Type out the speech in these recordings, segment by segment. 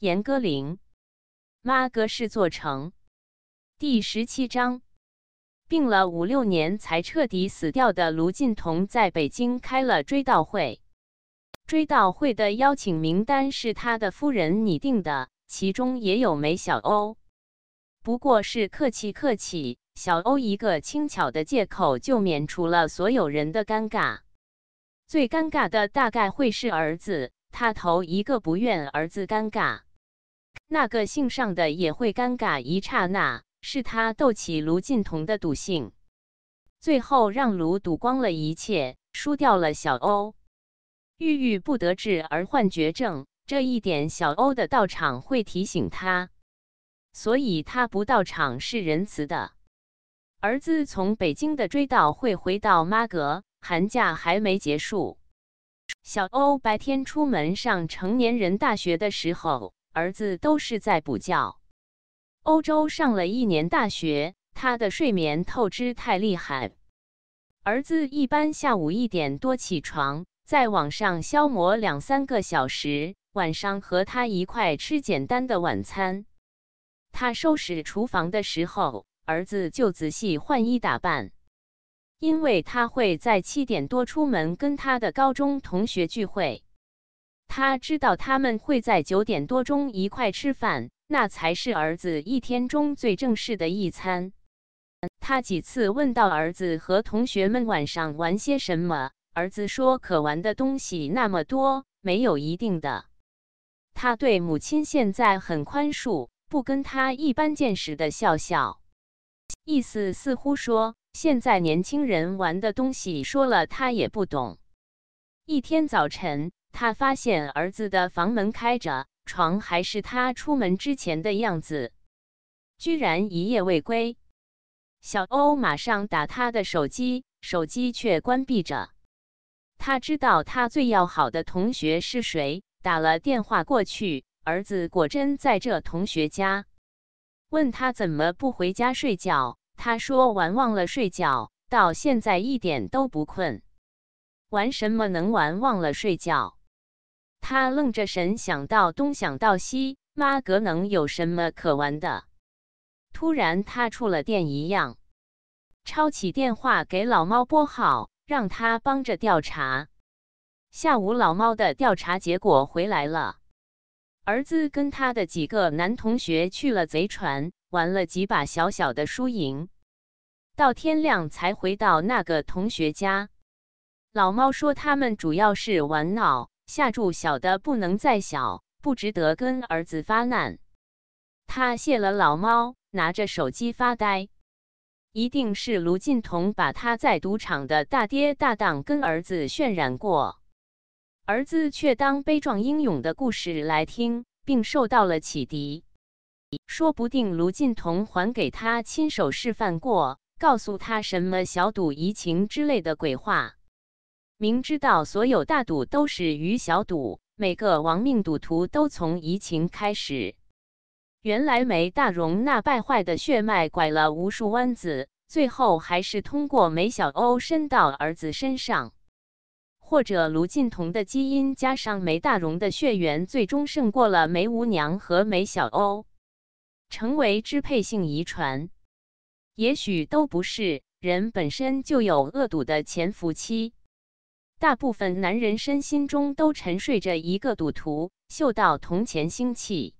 严歌苓，《妈哥是座城》第十七章。病了五六年才彻底死掉的卢静同在北京开了追悼会。追悼会的邀请名单是他的夫人拟定的，其中也有梅小欧，不过是客气客气。小欧一个轻巧的借口就免除了所有人的尴尬。最尴尬的大概会是儿子，他头一个不愿儿子尴尬。那个姓尚的也会尴尬一刹那，是他斗起卢进同的赌性，最后让卢赌光了一切，输掉了小欧，郁郁不得志而患绝症。这一点小欧的到场会提醒他，所以他不到场是仁慈的。儿子从北京的追悼会回到妈阁，寒假还没结束，小欧白天出门上成年人大学的时候。儿子都是在补觉。欧洲上了一年大学，他的睡眠透支太厉害。儿子一般下午一点多起床，在网上消磨两三个小时，晚上和他一块吃简单的晚餐。他收拾厨房的时候，儿子就仔细换衣打扮，因为他会在七点多出门跟他的高中同学聚会。他知道他们会在九点多钟一块吃饭，那才是儿子一天中最正式的一餐。他几次问到儿子和同学们晚上玩些什么，儿子说：“可玩的东西那么多，没有一定的。”他对母亲现在很宽恕，不跟他一般见识的笑笑，意思似乎说：现在年轻人玩的东西，说了他也不懂。一天早晨。他发现儿子的房门开着，床还是他出门之前的样子，居然一夜未归。小欧马上打他的手机，手机却关闭着。他知道他最要好的同学是谁，打了电话过去，儿子果真在这同学家。问他怎么不回家睡觉，他说玩忘了睡觉，到现在一点都不困。玩什么能玩忘了睡觉？他愣着神，想到东，想到西，妈个能有什么可玩的？突然，他触了电一样，抄起电话给老猫拨号，让他帮着调查。下午，老猫的调查结果回来了。儿子跟他的几个男同学去了贼船，玩了几把小小的输赢，到天亮才回到那个同学家。老猫说，他们主要是玩闹。下注小的不能再小，不值得跟儿子发难。他谢了老猫，拿着手机发呆。一定是卢进同把他在赌场的大跌大荡跟儿子渲染过，儿子却当悲壮英勇的故事来听，并受到了启迪。说不定卢进同还给他亲手示范过，告诉他什么小赌怡情之类的鬼话。明知道所有大赌都是于小赌，每个亡命赌徒都从移情开始。原来梅大荣那败坏的血脉拐了无数弯子，最后还是通过梅小欧伸到儿子身上，或者卢进同的基因加上梅大荣的血缘，最终胜过了梅无娘和梅小欧，成为支配性遗传。也许都不是，人本身就有恶赌的潜伏期。大部分男人身心中都沉睡着一个赌徒，嗅到铜钱腥气，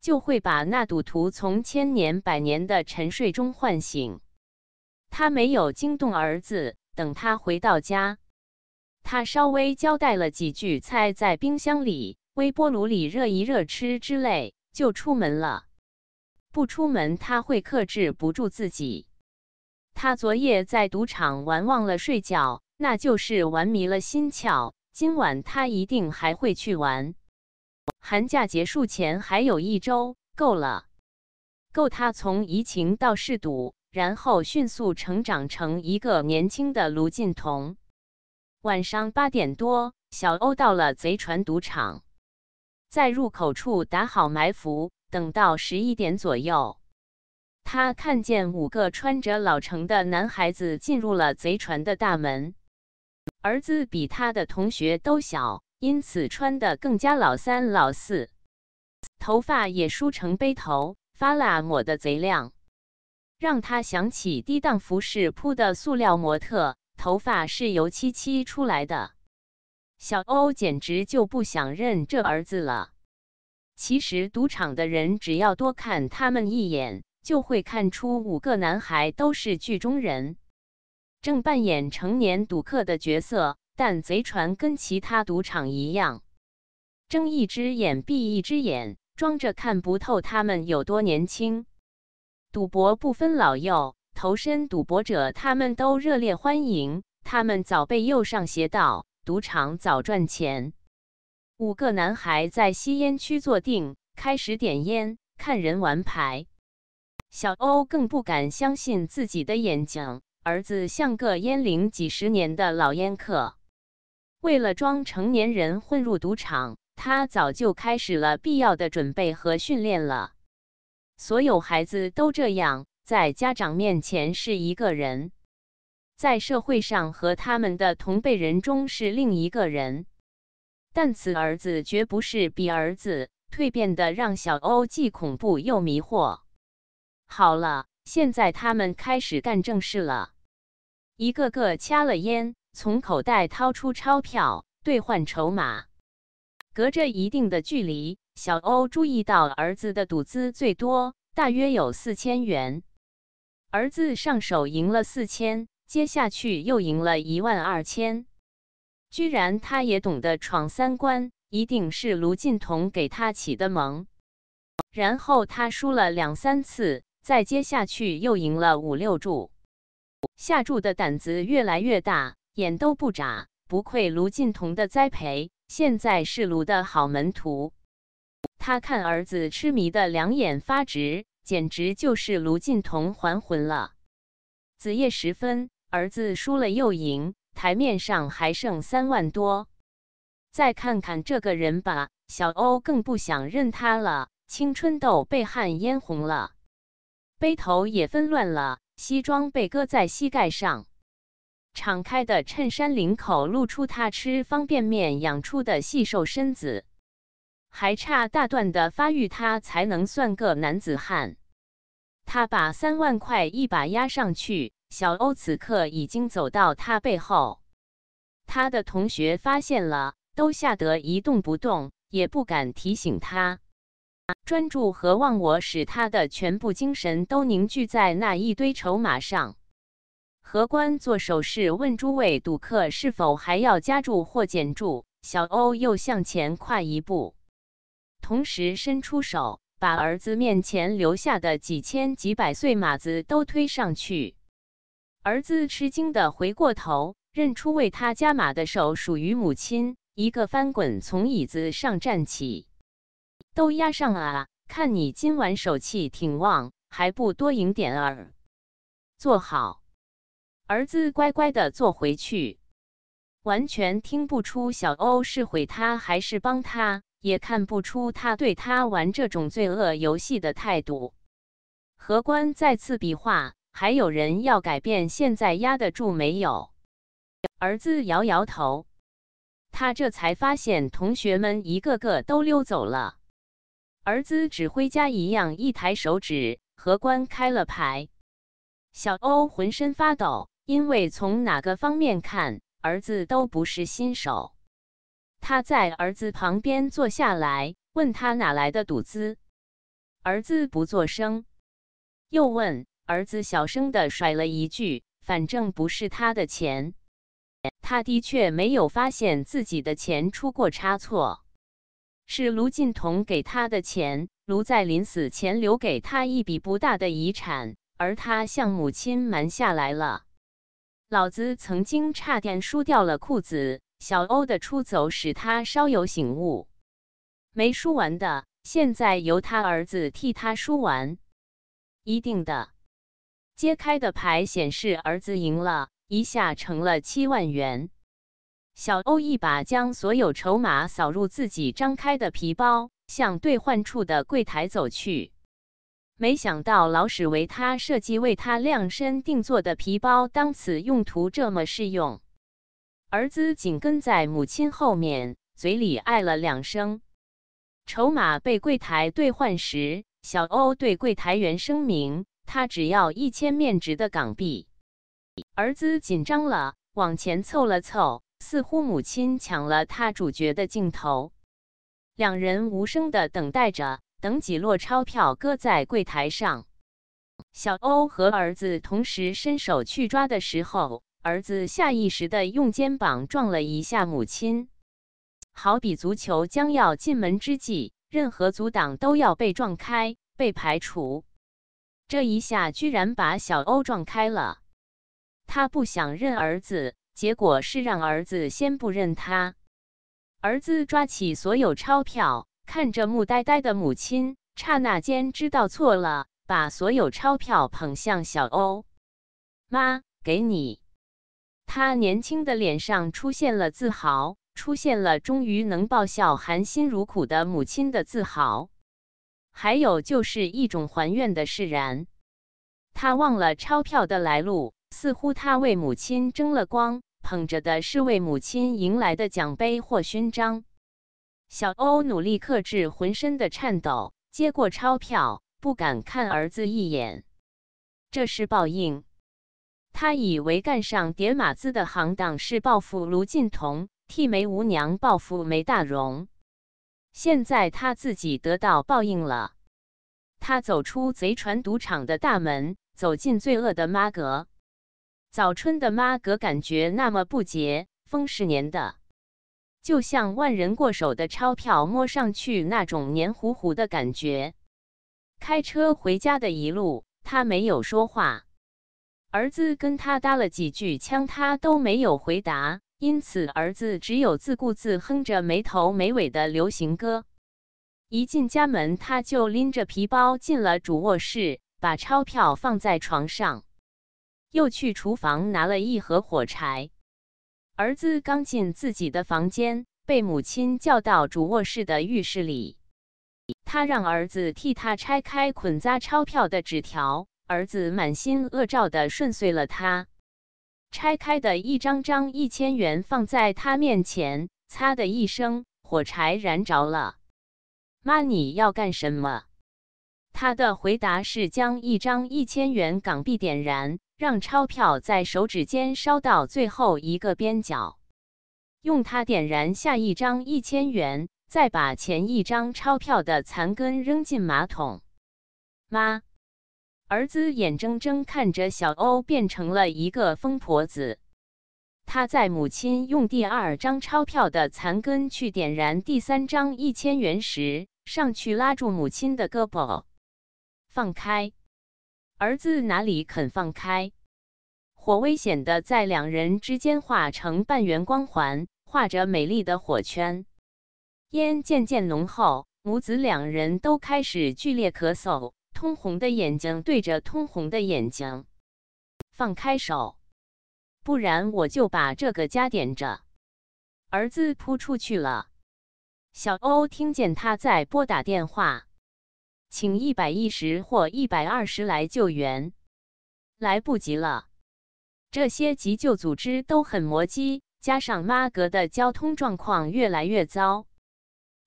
就会把那赌徒从千年百年的沉睡中唤醒。他没有惊动儿子，等他回到家，他稍微交代了几句菜在冰箱里、微波炉里热一热吃之类，就出门了。不出门他会克制不住自己，他昨夜在赌场玩忘了睡觉。那就是玩迷了心窍。今晚他一定还会去玩。寒假结束前还有一周，够了，够他从移情到嗜赌，然后迅速成长成一个年轻的卢俊彤。晚上八点多，小欧到了贼船赌场，在入口处打好埋伏，等到十一点左右，他看见五个穿着老成的男孩子进入了贼船的大门。儿子比他的同学都小，因此穿得更加老三老四，头发也梳成背头，发蜡抹得贼亮，让他想起低档服饰铺的塑料模特，头发是油漆漆出来的。小欧简直就不想认这儿子了。其实赌场的人只要多看他们一眼，就会看出五个男孩都是剧中人。正扮演成年赌客的角色，但贼船跟其他赌场一样，睁一只眼闭一只眼，装着看不透他们有多年轻。赌博不分老幼，投身赌博者，他们都热烈欢迎。他们早被诱上邪道，赌场早赚钱。五个男孩在吸烟区坐定，开始点烟，看人玩牌。小欧更不敢相信自己的眼睛。儿子像个烟龄几十年的老烟客，为了装成年人混入赌场，他早就开始了必要的准备和训练了。所有孩子都这样，在家长面前是一个人，在社会上和他们的同辈人中是另一个人。但此儿子绝不是彼儿子，蜕变的让小欧既恐怖又迷惑。好了，现在他们开始干正事了。一个个掐了烟，从口袋掏出钞票兑换筹码。隔着一定的距离，小欧注意到儿子的赌资最多，大约有四千元。儿子上手赢了四千，接下去又赢了一万二千，居然他也懂得闯三关，一定是卢进同给他起的蒙。然后他输了两三次，再接下去又赢了五六注。下注的胆子越来越大，眼都不眨。不愧卢进同的栽培，现在是卢的好门徒。他看儿子痴迷得两眼发直，简直就是卢进同还魂了。子夜时分，儿子输了又赢，台面上还剩三万多。再看看这个人吧，小欧更不想认他了。青春痘被汗淹红了，背头也纷乱了。西装被搁在膝盖上，敞开的衬衫领口露出他吃方便面养出的细瘦身子，还差大段的发育他才能算个男子汉。他把三万块一把压上去，小欧此刻已经走到他背后，他的同学发现了，都吓得一动不动，也不敢提醒他。专注和忘我使他的全部精神都凝聚在那一堆筹码上。荷官做手势问诸位赌客是否还要加注或减注。小欧又向前跨一步，同时伸出手，把儿子面前留下的几千几百岁码子都推上去。儿子吃惊的回过头，认出为他加码的手属于母亲，一个翻滚从椅子上站起。都压上啊！看你今晚手气挺旺，还不多赢点儿？坐好，儿子乖乖的坐回去。完全听不出小欧是毁他还是帮他，也看不出他对他玩这种罪恶游戏的态度。荷官再次比划，还有人要改变？现在压得住没有？儿子摇摇头，他这才发现同学们一个个都溜走了。儿子指挥家一样一抬手指，荷官开了牌。小欧浑身发抖，因为从哪个方面看，儿子都不是新手。他在儿子旁边坐下来，问他哪来的赌资。儿子不作声，又问儿子，小声的甩了一句：“反正不是他的钱。”他的确没有发现自己的钱出过差错。是卢进同给他的钱，卢在临死前留给他一笔不大的遗产，而他向母亲瞒下来了。老子曾经差点输掉了裤子。小欧的出走使他稍有醒悟，没输完的，现在由他儿子替他输完。一定的，揭开的牌显示儿子赢了一下，成了七万元。小欧一把将所有筹码扫入自己张开的皮包，向兑换处的柜台走去。没想到老史为他设计、为他量身定做的皮包，当此用途这么适用。儿子紧跟在母亲后面，嘴里哎了两声。筹码被柜台兑换时，小欧对柜台员声明：“他只要一千面值的港币。”儿子紧张了，往前凑了凑。似乎母亲抢了他主角的镜头，两人无声地等待着，等几摞钞票搁在柜台上。小欧和儿子同时伸手去抓的时候，儿子下意识地用肩膀撞了一下母亲，好比足球将要进门之际，任何阻挡都要被撞开、被排除。这一下居然把小欧撞开了，他不想认儿子。结果是让儿子先不认他。儿子抓起所有钞票，看着木呆呆的母亲，刹那间知道错了，把所有钞票捧向小欧：“妈，给你。”他年轻的脸上出现了自豪，出现了终于能报效含辛茹苦的母亲的自豪，还有就是一种还愿的释然。他忘了钞票的来路，似乎他为母亲争了光。捧着的是为母亲赢来的奖杯或勋章。小欧努力克制浑身的颤抖，接过钞票，不敢看儿子一眼。这是报应。他以为干上点马子的行当是报复卢进同，替梅无娘报复梅大荣。现在他自己得到报应了。他走出贼船赌场的大门，走进罪恶的妈阁。早春的妈格感觉那么不洁，风是粘的，就像万人过手的钞票，摸上去那种黏糊糊的感觉。开车回家的一路，他没有说话，儿子跟他搭了几句腔，他都没有回答，因此儿子只有自顾自哼着没头没尾的流行歌。一进家门，他就拎着皮包进了主卧室，把钞票放在床上。又去厨房拿了一盒火柴。儿子刚进自己的房间，被母亲叫到主卧室的浴室里。他让儿子替他拆开捆扎钞票的纸条。儿子满心恶兆的顺遂了他。拆开的一张张一千元放在他面前，擦的一声，火柴燃着了。妈，你要干什么？他的回答是将一张一千元港币点燃。让钞票在手指间烧到最后一个边角，用它点燃下一张一千元，再把前一张钞票的残根扔进马桶。妈，儿子眼睁睁看着小欧变成了一个疯婆子。他在母亲用第二张钞票的残根去点燃第三张一千元时，上去拉住母亲的胳膊，放开。儿子哪里肯放开？火危险的在两人之间化成半圆光环，画着美丽的火圈。烟渐渐浓厚，母子两人都开始剧烈咳嗽。通红的眼睛对着通红的眼睛，放开手，不然我就把这个家点着。儿子扑出去了。小欧听见他在拨打电话。请一百一十或一百二十来救援，来不及了。这些急救组织都很磨叽，加上妈格的交通状况越来越糟，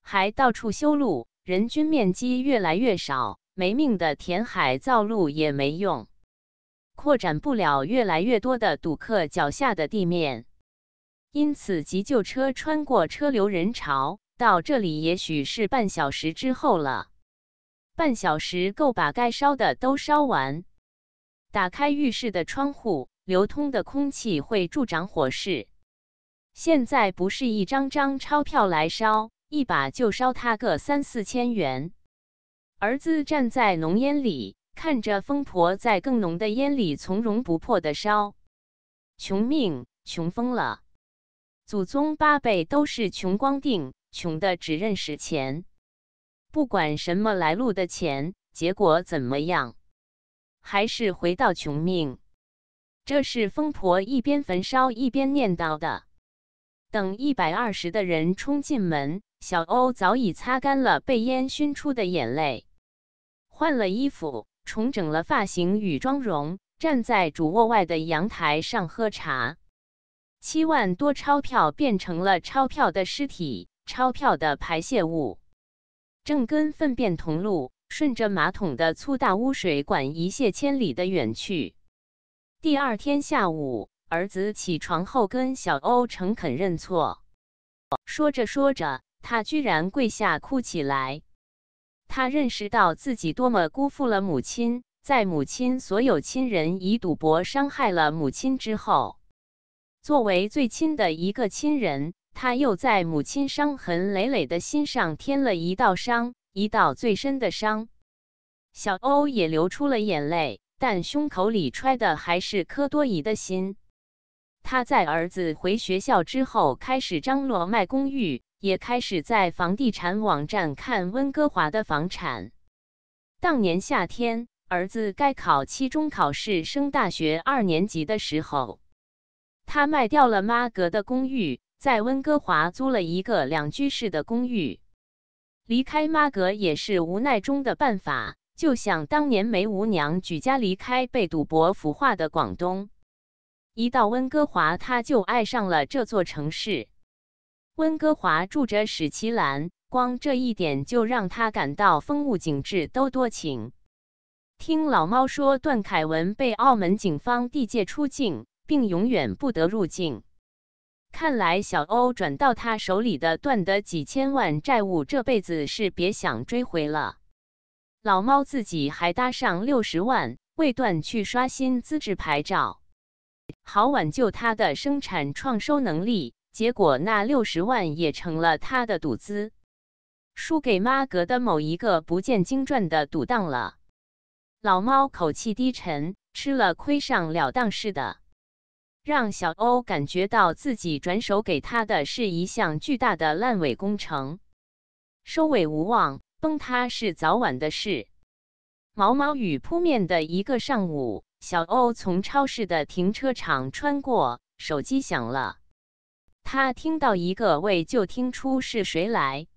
还到处修路，人均面积越来越少，没命的填海造路也没用，扩展不了越来越多的赌客脚下的地面。因此，急救车穿过车流人潮到这里，也许是半小时之后了。半小时够把该烧的都烧完。打开浴室的窗户，流通的空气会助长火势。现在不是一张张钞票来烧，一把就烧他个三四千元。儿子站在浓烟里，看着疯婆在更浓的烟里从容不迫的烧，穷命，穷疯了，祖宗八辈都是穷光腚，穷的只认识钱。不管什么来路的钱，结果怎么样，还是回到穷命。这是疯婆一边焚烧一边念叨的。等一百二十的人冲进门，小欧早已擦干了被烟熏出的眼泪，换了衣服，重整了发型与妆容，站在主卧外的阳台上喝茶。七万多钞票变成了钞票的尸体，钞票的排泄物。正跟粪便同路，顺着马桶的粗大污水管一泻千里的远去。第二天下午，儿子起床后跟小欧诚恳认错，说着说着，他居然跪下哭起来。他认识到自己多么辜负了母亲，在母亲所有亲人以赌博伤害了母亲之后，作为最亲的一个亲人。他又在母亲伤痕累累的心上添了一道伤，一道最深的伤。小欧也流出了眼泪，但胸口里揣的还是科多伊的心。他在儿子回学校之后开始张罗卖公寓，也开始在房地产网站看温哥华的房产。当年夏天，儿子该考期中考试、升大学二年级的时候，他卖掉了妈格的公寓。在温哥华租了一个两居室的公寓，离开妈阁也是无奈中的办法。就像当年梅无娘举家离开被赌博腐化的广东，一到温哥华，他就爱上了这座城市。温哥华住着史奇兰，光这一点就让他感到风物景致都多情。听老猫说，段凯文被澳门警方地界出境，并永远不得入境。看来小欧转到他手里的段的几千万债务，这辈子是别想追回了。老猫自己还搭上六十万为段去刷新资质牌照，好挽救他的生产创收能力。结果那六十万也成了他的赌资，输给妈格的某一个不见经传的赌档了。老猫口气低沉，吃了亏上了当似的。让小欧感觉到自己转手给他的是一项巨大的烂尾工程，收尾无望，崩塌是早晚的事。毛毛雨扑面的一个上午，小欧从超市的停车场穿过，手机响了。他听到一个喂，就听出是谁来，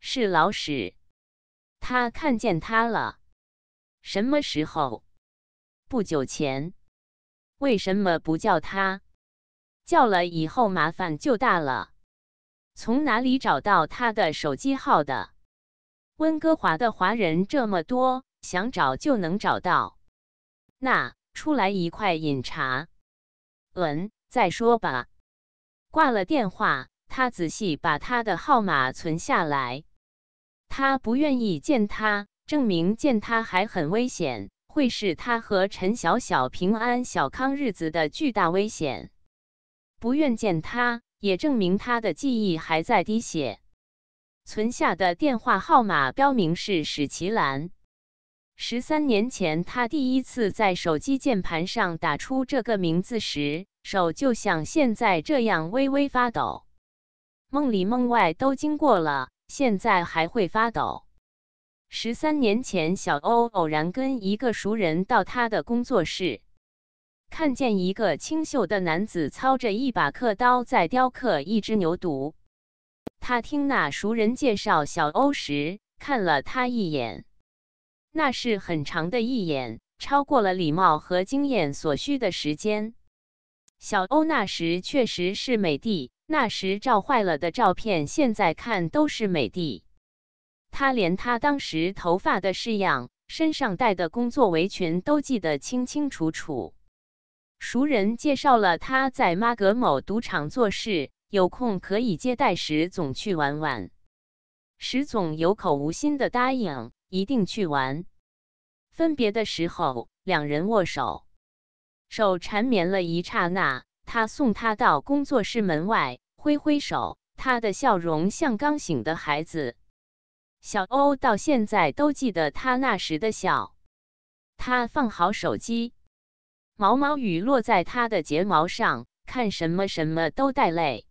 是老史。他看见他了。什么时候？不久前。为什么不叫他？叫了以后麻烦就大了。从哪里找到他的手机号的？温哥华的华人这么多，想找就能找到。那出来一块饮茶。嗯，再说吧。挂了电话，他仔细把他的号码存下来。他不愿意见他，证明见他还很危险。会是他和陈小小平安小康日子的巨大危险。不愿见他，也证明他的记忆还在滴血。存下的电话号码标明是史奇兰。十三年前，他第一次在手机键盘上打出这个名字时，手就像现在这样微微发抖。梦里梦外都经过了，现在还会发抖。十三年前，小欧偶然跟一个熟人到他的工作室，看见一个清秀的男子操着一把刻刀在雕刻一只牛犊。他听那熟人介绍小欧时，看了他一眼，那是很长的一眼，超过了礼貌和经验所需的时间。小欧那时确实是美帝，那时照坏了的照片，现在看都是美帝。他连他当时头发的式样、身上戴的工作围裙都记得清清楚楚。熟人介绍了他在玛格某赌场做事，有空可以接待石总去玩玩。石总有口无心的答应一定去玩。分别的时候，两人握手，手缠绵了一刹那。他送他到工作室门外，挥挥手，他的笑容像刚醒的孩子。小欧到现在都记得他那时的笑。他放好手机，毛毛雨落在他的睫毛上，看什么什么都带泪。